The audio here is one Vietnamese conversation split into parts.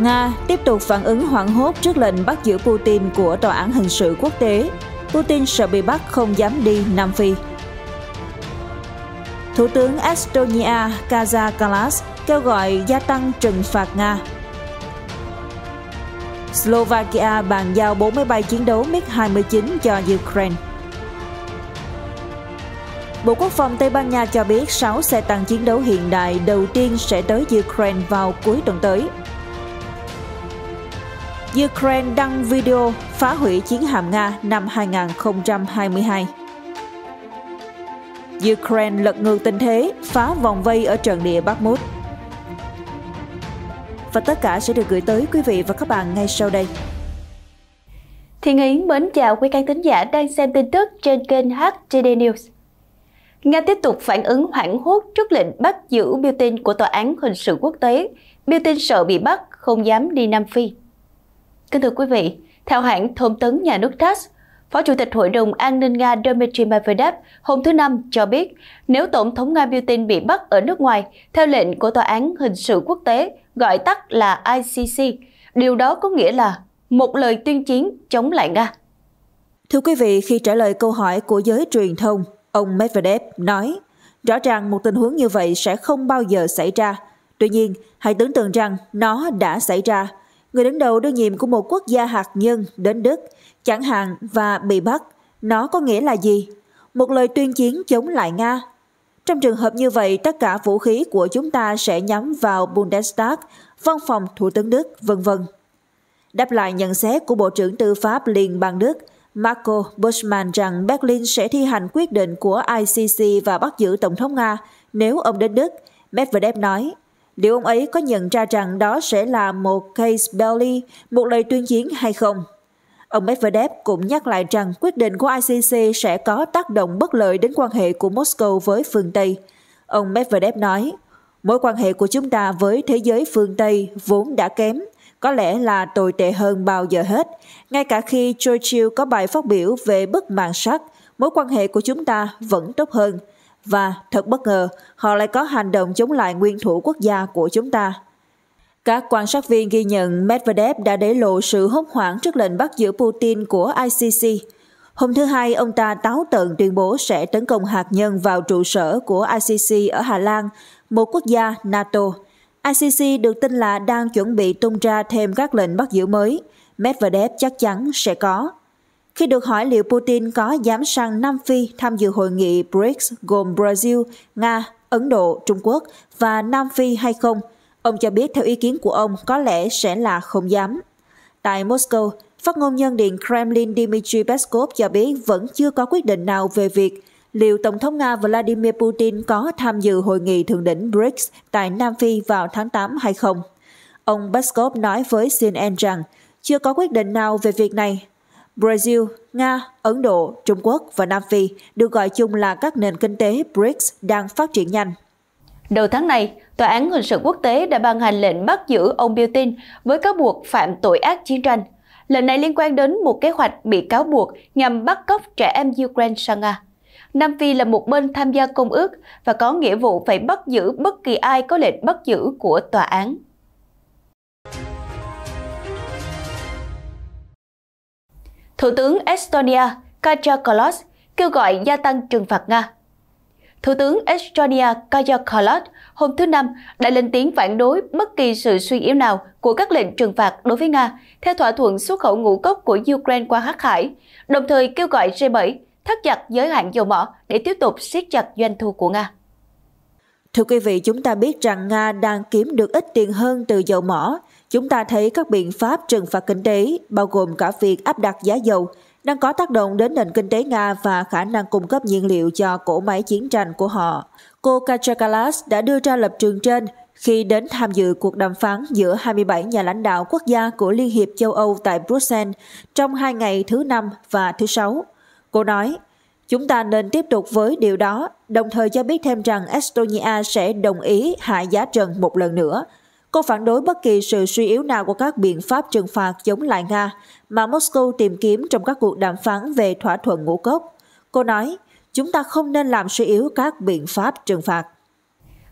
Nga tiếp tục phản ứng hoảng hốt trước lệnh bắt giữ Putin của Tòa án Hình sự Quốc tế. Putin sợ bị bắt không dám đi Nam Phi. Thủ tướng Estonia Kaja Kallas kêu gọi gia tăng trừng phạt Nga. Slovakia bàn giao 4 máy bay chiến đấu MiG-29 cho Ukraine. Bộ Quốc phòng Tây Ban Nha cho biết 6 xe tăng chiến đấu hiện đại đầu tiên sẽ tới Ukraine vào cuối tuần tới. Ukraine đăng video phá hủy chiến hạm Nga năm 2022. Ukraine lật ngược tình thế, phá vòng vây ở trận địa Bakhmut. Và tất cả sẽ được gửi tới quý vị và các bạn ngay sau đây. Thiên Yến mến chào quý khán thính giả đang xem tin tức trên kênh HTD News. Nga tiếp tục phản ứng hoảng hốt trước lệnh bắt giữ Putin của Tòa án Hình sự Quốc tế. Putin sợ bị bắt, không dám đi Nam Phi. Kính thưa quý vị, theo hãng thông tấn nhà nước TASS, Phó Chủ tịch Hội đồng An ninh Nga Dmitry Medvedev hôm thứ Năm cho biết, nếu Tổng thống Nga Putin bị bắt ở nước ngoài, theo lệnh của Tòa án Hình sự Quốc tế, gọi tắt là ICC, điều đó có nghĩa là một lời tuyên chiến chống lại Nga. Thưa quý vị, khi trả lời câu hỏi của giới truyền thông, ông Medvedev nói, rõ ràng một tình huống như vậy sẽ không bao giờ xảy ra. Tuy nhiên, hãy tưởng tượng rằng nó đã xảy ra người đứng đầu đương nhiệm của một quốc gia hạt nhân đến Đức, chẳng hạn và bị bắt, nó có nghĩa là gì? Một lời tuyên chiến chống lại Nga. Trong trường hợp như vậy, tất cả vũ khí của chúng ta sẽ nhắm vào Bundestag, văn phòng Thủ tướng Đức, vân vân. Đáp lại nhận xét của Bộ trưởng Tư pháp Liên bang Đức, Marco Buschmann rằng Berlin sẽ thi hành quyết định của ICC và bắt giữ Tổng thống Nga nếu ông đến Đức, Medvedev nói – liệu ông ấy có nhận ra rằng đó sẽ là một case belly, một lời tuyên chiến hay không. Ông Medvedev cũng nhắc lại rằng quyết định của ICC sẽ có tác động bất lợi đến quan hệ của Moscow với phương Tây. Ông Medvedev nói, mối quan hệ của chúng ta với thế giới phương Tây vốn đã kém, có lẽ là tồi tệ hơn bao giờ hết. Ngay cả khi Churchill có bài phát biểu về bức màn sắc, mối quan hệ của chúng ta vẫn tốt hơn. Và, thật bất ngờ, họ lại có hành động chống lại nguyên thủ quốc gia của chúng ta. Các quan sát viên ghi nhận Medvedev đã để lộ sự hốt hoảng trước lệnh bắt giữ Putin của ICC. Hôm thứ Hai, ông ta táo tợn tuyên bố sẽ tấn công hạt nhân vào trụ sở của ICC ở Hà Lan, một quốc gia NATO. ICC được tin là đang chuẩn bị tung ra thêm các lệnh bắt giữ mới. Medvedev chắc chắn sẽ có. Khi được hỏi liệu Putin có dám sang Nam Phi tham dự hội nghị BRICS gồm Brazil, Nga, Ấn Độ, Trung Quốc và Nam Phi hay không, ông cho biết theo ý kiến của ông có lẽ sẽ là không dám. Tại Moscow, phát ngôn nhân Điện Kremlin Dmitry Peskov cho biết vẫn chưa có quyết định nào về việc liệu Tổng thống Nga Vladimir Putin có tham dự hội nghị thượng đỉnh BRICS tại Nam Phi vào tháng 8 hay không. Ông Peskov nói với CNN rằng chưa có quyết định nào về việc này Brazil, Nga, Ấn Độ, Trung Quốc và Nam Phi được gọi chung là các nền kinh tế BRICS đang phát triển nhanh. Đầu tháng này, Tòa án Hình sự Quốc tế đã ban hành lệnh bắt giữ ông Putin với cáo buộc phạm tội ác chiến tranh. Lệnh này liên quan đến một kế hoạch bị cáo buộc nhằm bắt cóc trẻ em Ukraine sang Nga. Nam Phi là một bên tham gia công ước và có nghĩa vụ phải bắt giữ bất kỳ ai có lệnh bắt giữ của tòa án. Thủ tướng Estonia Kaja Kallas kêu gọi gia tăng trừng phạt Nga. Thủ tướng Estonia Kaja Kallas hôm thứ Năm đã lên tiếng phản đối bất kỳ sự suy yếu nào của các lệnh trừng phạt đối với Nga theo thỏa thuận xuất khẩu ngũ cốc của Ukraine qua Hắc Hải, đồng thời kêu gọi G7 thắt chặt giới hạn dầu mỏ để tiếp tục siết chặt doanh thu của Nga. Thưa quý vị, chúng ta biết rằng Nga đang kiếm được ít tiền hơn từ dầu mỏ. Chúng ta thấy các biện pháp trừng phạt kinh tế, bao gồm cả việc áp đặt giá dầu, đang có tác động đến nền kinh tế Nga và khả năng cung cấp nhiên liệu cho cỗ máy chiến tranh của họ. Cô Kachakalas đã đưa ra lập trường trên khi đến tham dự cuộc đàm phán giữa 27 nhà lãnh đạo quốc gia của Liên hiệp châu Âu tại Bruxelles trong hai ngày thứ Năm và thứ Sáu. Cô nói, Chúng ta nên tiếp tục với điều đó, đồng thời cho biết thêm rằng Estonia sẽ đồng ý hạ giá trần một lần nữa. Cô phản đối bất kỳ sự suy yếu nào của các biện pháp trừng phạt chống lại Nga mà Moscow tìm kiếm trong các cuộc đàm phán về thỏa thuận ngũ cốc. Cô nói, chúng ta không nên làm suy yếu các biện pháp trừng phạt.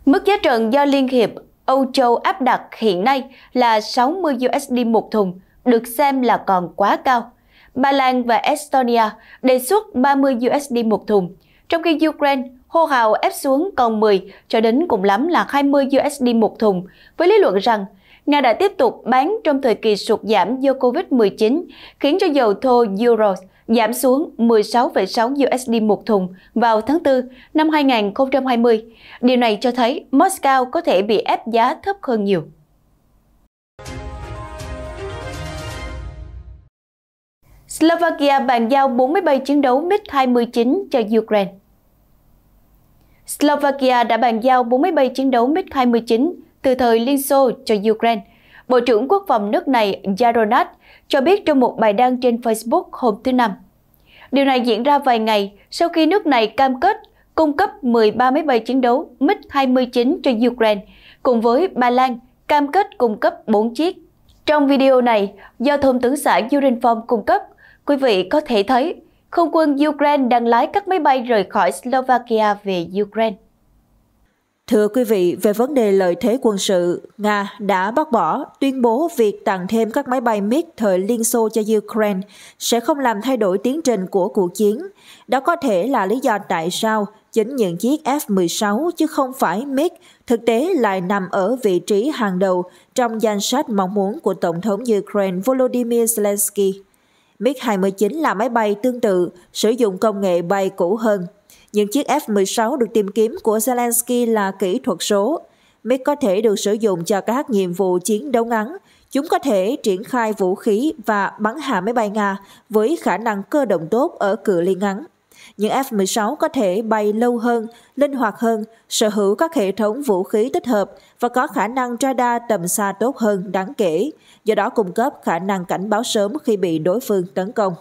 Mức giá trần do Liên Hiệp Âu Châu áp đặt hiện nay là 60 USD một thùng, được xem là còn quá cao. Ba Lan và Estonia đề xuất 30 USD một thùng, trong khi Ukraine hô hào ép xuống còn 10 cho đến cùng lắm là 20 USD một thùng, với lý luận rằng Nga đã tiếp tục bán trong thời kỳ sụt giảm do COVID-19, khiến cho dầu thô Euro giảm xuống 16,6 USD một thùng vào tháng 4 năm 2020. Điều này cho thấy Moscow có thể bị ép giá thấp hơn nhiều. Slovakia bàn giao 47 chiến đấu MiG-29 cho Ukraine. Slovakia đã bàn giao 47 chiến đấu MiG-29 từ thời Liên Xô cho Ukraine. Bộ trưởng Quốc phòng nước này Yaronat cho biết trong một bài đăng trên Facebook hôm thứ Năm. Điều này diễn ra vài ngày sau khi nước này cam kết cung cấp 13 máy bay chiến đấu MiG-29 cho Ukraine, cùng với Ba Lan cam kết cung cấp 4 chiếc. Trong video này, do Thông tướng xã Yurinform cung cấp, Quý vị có thể thấy, không quân Ukraine đang lái các máy bay rời khỏi Slovakia về Ukraine. Thưa quý vị, về vấn đề lợi thế quân sự, Nga đã bác bỏ tuyên bố việc tặng thêm các máy bay MiG thời Liên Xô cho Ukraine sẽ không làm thay đổi tiến trình của cuộc chiến. Đó có thể là lý do tại sao chính những chiếc F-16 chứ không phải MiG thực tế lại nằm ở vị trí hàng đầu trong danh sách mong muốn của Tổng thống Ukraine Volodymyr Zelensky. MiG-29 là máy bay tương tự, sử dụng công nghệ bay cũ hơn. Những chiếc F-16 được tìm kiếm của Zelensky là kỹ thuật số. MiG có thể được sử dụng cho các nhiệm vụ chiến đấu ngắn. Chúng có thể triển khai vũ khí và bắn hạ máy bay Nga với khả năng cơ động tốt ở cự ly ngắn những F-16 có thể bay lâu hơn, linh hoạt hơn, sở hữu các hệ thống vũ khí tích hợp và có khả năng radar tầm xa tốt hơn đáng kể, do đó cung cấp khả năng cảnh báo sớm khi bị đối phương tấn công.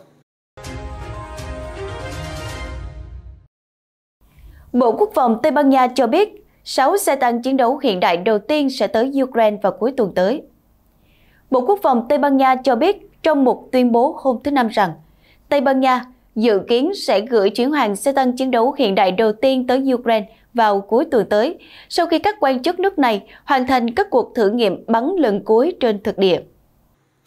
Bộ Quốc phòng Tây Ban Nha cho biết 6 xe tăng chiến đấu hiện đại đầu tiên sẽ tới Ukraine vào cuối tuần tới. Bộ Quốc phòng Tây Ban Nha cho biết trong một tuyên bố hôm thứ Năm rằng Tây Ban Nha dự kiến sẽ gửi chuyển hàng xe tăng chiến đấu hiện đại đầu tiên tới Ukraine vào cuối tuần tới, sau khi các quan chức nước này hoàn thành các cuộc thử nghiệm bắn lần cuối trên thực địa.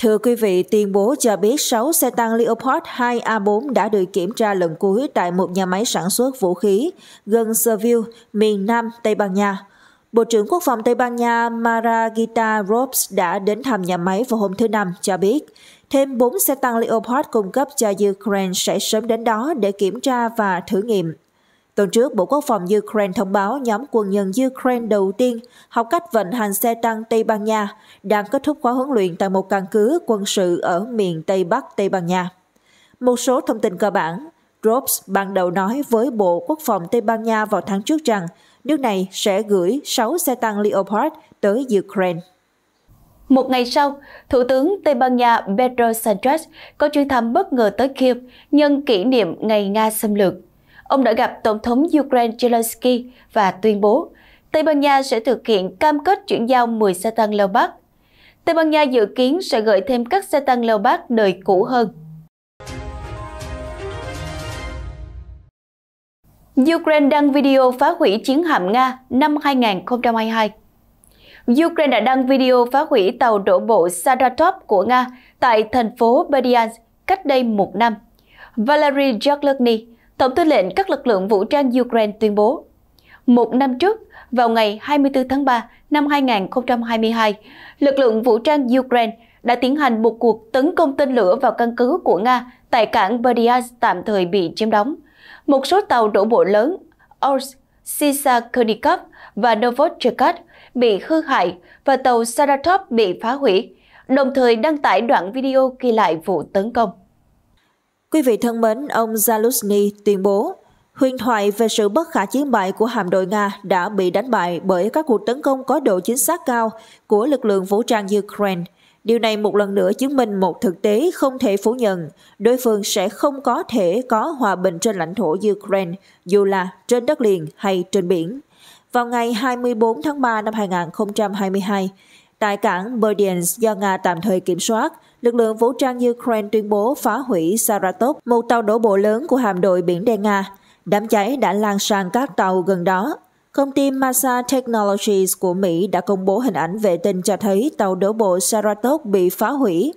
Thưa quý vị, tuyên bố cho biết 6 xe tăng Leopard 2A4 đã được kiểm tra lần cuối tại một nhà máy sản xuất vũ khí gần Seville, miền Nam Tây Ban Nha. Bộ trưởng Quốc phòng Tây Ban Nha Maragita Robes đã đến thăm nhà máy vào hôm thứ Năm cho biết Thêm 4 xe tăng Leopard cung cấp cho Ukraine sẽ sớm đến đó để kiểm tra và thử nghiệm. Tuần trước, Bộ Quốc phòng Ukraine thông báo nhóm quân nhân Ukraine đầu tiên học cách vận hành xe tăng Tây Ban Nha đang kết thúc khóa huấn luyện tại một căn cứ quân sự ở miền Tây Bắc Tây Ban Nha. Một số thông tin cơ bản, Robes ban đầu nói với Bộ Quốc phòng Tây Ban Nha vào tháng trước rằng nước này sẽ gửi 6 xe tăng Leopard tới Ukraine. Một ngày sau, Thủ tướng Tây Ban Nha Pedro Sanchez có chuyến thăm bất ngờ tới Kiev nhân kỷ niệm ngày Nga xâm lược. Ông đã gặp Tổng thống Ukraine Zelensky và tuyên bố Tây Ban Nha sẽ thực hiện cam kết chuyển giao 10 xe tăng Leo Bắc. Tây Ban Nha dự kiến sẽ gửi thêm các xe tăng Leo Bắc đời cũ hơn. Ukraine đăng video phá hủy chiến hạm Nga năm 2022 Ukraine đã đăng video phá hủy tàu đổ bộ Saratov của Nga tại thành phố Berdyansk cách đây một năm. Valery Yaglugny, Tổng tư lệnh các lực lượng vũ trang Ukraine tuyên bố. Một năm trước, vào ngày 24 tháng 3 năm 2022, lực lượng vũ trang Ukraine đã tiến hành một cuộc tấn công tên lửa vào căn cứ của Nga tại cảng Berdyansk tạm thời bị chiếm đóng. Một số tàu đổ bộ lớn Orsk, Sisakonikov và Novocherkassk bị hư hại và tàu Saratop bị phá hủy, đồng thời đăng tải đoạn video ghi lại vụ tấn công. Quý vị thân mến, ông Zaluzny tuyên bố huyền thoại về sự bất khả chiến bại của hạm đội Nga đã bị đánh bại bởi các cuộc tấn công có độ chính xác cao của lực lượng vũ trang Ukraine. Điều này một lần nữa chứng minh một thực tế không thể phủ nhận, đối phương sẽ không có thể có hòa bình trên lãnh thổ Ukraine, dù là trên đất liền hay trên biển vào ngày 24 tháng 3 năm 2022. Tại cảng Berdyansk do Nga tạm thời kiểm soát, lực lượng vũ trang Ukraine tuyên bố phá hủy Saratov, một tàu đổ bộ lớn của hạm đội Biển Đen Nga. Đám cháy đã lan sang các tàu gần đó. Công ty Massa Technologies của Mỹ đã công bố hình ảnh vệ tinh cho thấy tàu đổ bộ Saratov bị phá hủy.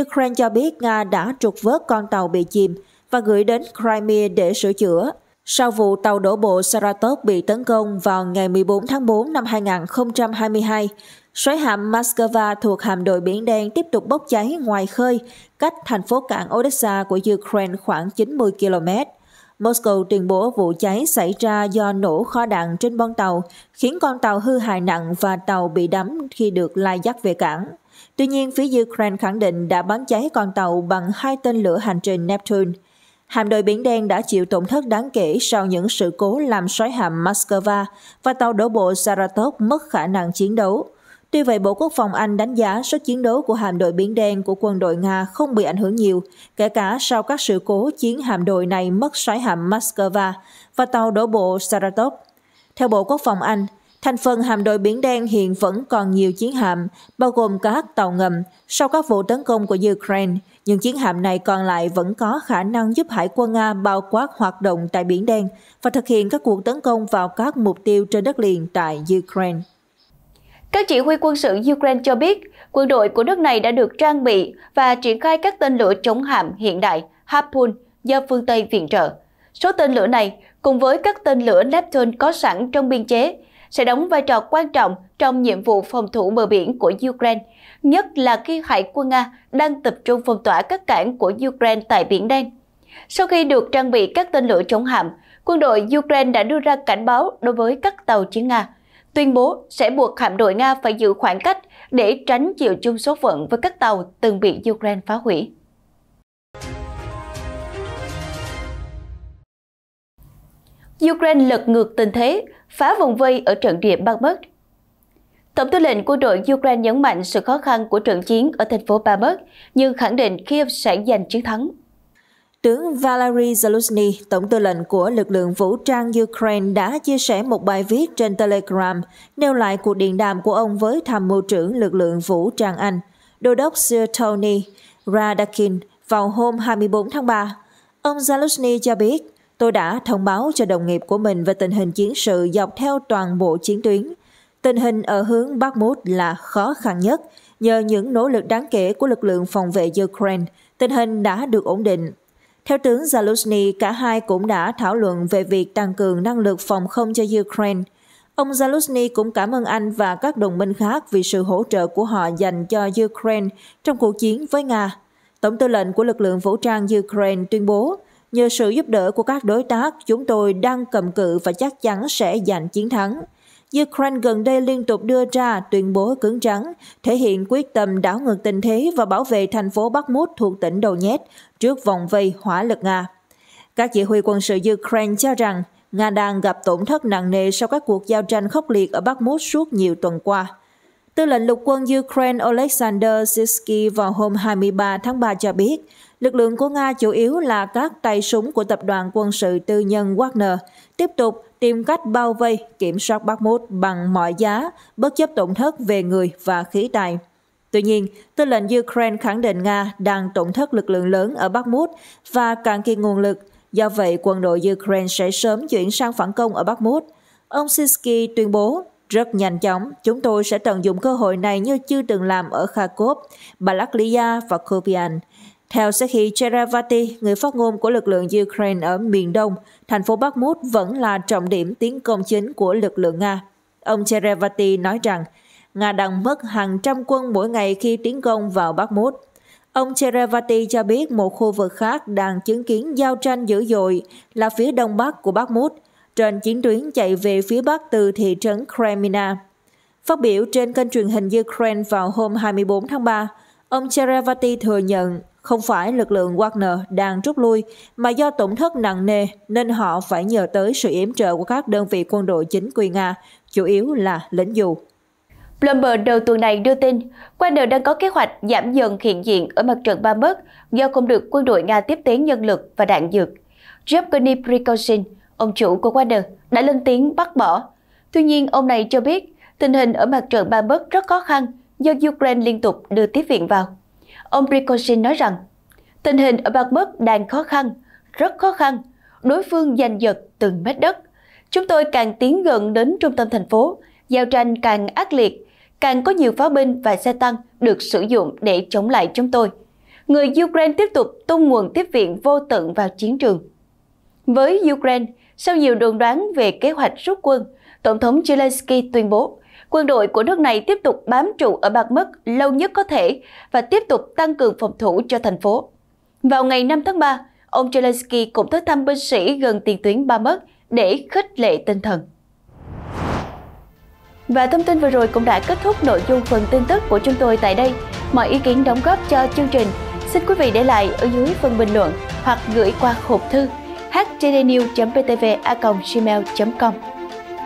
Ukraine cho biết Nga đã trục vớt con tàu bị chìm và gửi đến Crimea để sửa chữa. Sau vụ tàu đổ bộ Saratov bị tấn công vào ngày 14 tháng 4 năm 2022, xoáy hạm Moscow thuộc hạm đội Biển Đen tiếp tục bốc cháy ngoài khơi, cách thành phố cảng Odessa của Ukraine khoảng 90 km. Moscow tuyên bố vụ cháy xảy ra do nổ kho đạn trên bon tàu, khiến con tàu hư hại nặng và tàu bị đắm khi được lai dắt về cảng. Tuy nhiên, phía Ukraine khẳng định đã bắn cháy con tàu bằng hai tên lửa hành trình Neptune – Hạm đội Biển Đen đã chịu tổn thất đáng kể sau những sự cố làm sói hạm Moscow và tàu đổ bộ Saratov mất khả năng chiến đấu. Tuy vậy, Bộ Quốc phòng Anh đánh giá sức chiến đấu của hạm đội Biển Đen của quân đội Nga không bị ảnh hưởng nhiều, kể cả sau các sự cố chiến hạm đội này mất sói hạm Moscow và tàu đổ bộ Saratov. Theo Bộ Quốc phòng Anh, thành phần hạm đội Biển Đen hiện vẫn còn nhiều chiến hạm, bao gồm các tàu ngầm, sau các vụ tấn công của Ukraine, những chiến hạm này còn lại vẫn có khả năng giúp Hải quân Nga bao quát hoạt động tại Biển Đen và thực hiện các cuộc tấn công vào các mục tiêu trên đất liền tại Ukraine. Các chỉ huy quân sự Ukraine cho biết, quân đội của nước này đã được trang bị và triển khai các tên lửa chống hạm hiện đại Harpoon do phương Tây viện trợ. Số tên lửa này, cùng với các tên lửa Neptune có sẵn trong biên chế, sẽ đóng vai trò quan trọng trong nhiệm vụ phòng thủ bờ biển của Ukraine, nhất là khi Hải quân Nga đang tập trung phong tỏa các cảng của Ukraine tại Biển Đen. Sau khi được trang bị các tên lửa chống hạm, quân đội Ukraine đã đưa ra cảnh báo đối với các tàu chiến Nga, tuyên bố sẽ buộc hạm đội Nga phải giữ khoảng cách để tránh chịu chung số phận với các tàu từng bị Ukraine phá hủy. Ukraine lật ngược tình thế, phá vùng vây ở trận địa Bakhmut. Tổng tư lệnh quân đội Ukraine nhấn mạnh sự khó khăn của trận chiến ở thành phố Bakhmut, nhưng khẳng định Kiev sẽ giành chiến thắng. Tướng Valery Zelensky, tổng tư lệnh của lực lượng vũ trang Ukraine đã chia sẻ một bài viết trên Telegram nêu lại cuộc điện đàm của ông với tham mưu trưởng lực lượng vũ trang Anh, đô đốc Sir Tony Radakin vào hôm 24 tháng 3. Ông Zelensky cho biết, Tôi đã thông báo cho đồng nghiệp của mình về tình hình chiến sự dọc theo toàn bộ chiến tuyến. Tình hình ở hướng bắc mút là khó khăn nhất. Nhờ những nỗ lực đáng kể của lực lượng phòng vệ Ukraine, tình hình đã được ổn định. Theo tướng Zaluzny, cả hai cũng đã thảo luận về việc tăng cường năng lực phòng không cho Ukraine. Ông Zaluzny cũng cảm ơn Anh và các đồng minh khác vì sự hỗ trợ của họ dành cho Ukraine trong cuộc chiến với Nga. Tổng tư lệnh của lực lượng vũ trang Ukraine tuyên bố Nhờ sự giúp đỡ của các đối tác, chúng tôi đang cầm cự và chắc chắn sẽ giành chiến thắng. Ukraine gần đây liên tục đưa ra tuyên bố cứng rắn, thể hiện quyết tâm đảo ngược tình thế và bảo vệ thành phố Bakhmut thuộc tỉnh đầu nhét trước vòng vây hỏa lực Nga. Các chỉ huy quân sự Ukraine cho rằng Nga đang gặp tổn thất nặng nề sau các cuộc giao tranh khốc liệt ở Bakhmut suốt nhiều tuần qua. Tư lệnh lục quân Ukraine Oleksandr Sisky vào hôm 23 tháng 3 cho biết, lực lượng của Nga chủ yếu là các tay súng của tập đoàn quân sự tư nhân Wagner, tiếp tục tìm cách bao vây, kiểm soát Bakhmut bằng mọi giá, bất chấp tổn thất về người và khí tài. Tuy nhiên, tư lệnh Ukraine khẳng định Nga đang tổn thất lực lượng lớn ở Bakhmut và cạn kiệt nguồn lực, do vậy quân đội Ukraine sẽ sớm chuyển sang phản công ở Bakhmut. Ông Siski tuyên bố, rất nhanh chóng, chúng tôi sẽ tận dụng cơ hội này như chưa từng làm ở Kharkov, Balaklia và Kupian. Theo Sergei Cheravati, người phát ngôn của lực lượng Ukraine ở miền đông, thành phố Bakhmut vẫn là trọng điểm tiến công chính của lực lượng Nga. Ông Cheravati nói rằng, Nga đang mất hàng trăm quân mỗi ngày khi tiến công vào Bakhmut. Ông Cheravati cho biết một khu vực khác đang chứng kiến giao tranh dữ dội là phía đông bắc của Bakhmut, trên chiến tuyến chạy về phía bắc từ thị trấn Kremina. Phát biểu trên kênh truyền hình Ukraine vào hôm 24 tháng 3, ông Cheravati thừa nhận không phải lực lượng Wagner đang rút lui, mà do tổn thất nặng nề nên họ phải nhờ tới sự yểm trợ của các đơn vị quân đội chính quy Nga, chủ yếu là lính dù. Bloomberg đầu tuần này đưa tin, Wagner đang có kế hoạch giảm dần hiện diện ở mặt trận Ba Mất do không được quân đội Nga tiếp tế nhân lực và đạn dược. Yevgeny Prigozhin, ông chủ của Wagner, đã lên tiếng bác bỏ. Tuy nhiên, ông này cho biết tình hình ở mặt trận Ba Mất rất khó khăn do Ukraine liên tục đưa tiếp viện vào. Ông Prigozhin nói rằng, tình hình ở Bakhmut đang khó khăn, rất khó khăn, đối phương giành giật từng mét đất. Chúng tôi càng tiến gần đến trung tâm thành phố, giao tranh càng ác liệt, càng có nhiều pháo binh và xe tăng được sử dụng để chống lại chúng tôi. Người Ukraine tiếp tục tung nguồn tiếp viện vô tận vào chiến trường. Với Ukraine, sau nhiều đồn đoán về kế hoạch rút quân, Tổng thống Zelensky tuyên bố quân đội của nước này tiếp tục bám trụ ở Bạc lâu nhất có thể và tiếp tục tăng cường phòng thủ cho thành phố. Vào ngày 5 tháng 3, ông Zelensky cũng tới thăm binh sĩ gần tiền tuyến Ba để khích lệ tinh thần. Và thông tin vừa rồi cũng đã kết thúc nội dung phần tin tức của chúng tôi tại đây. Mọi ý kiến đóng góp cho chương trình xin quý vị để lại ở dưới phần bình luận hoặc gửi qua hộp thư htdnews.ptv.gmail.com.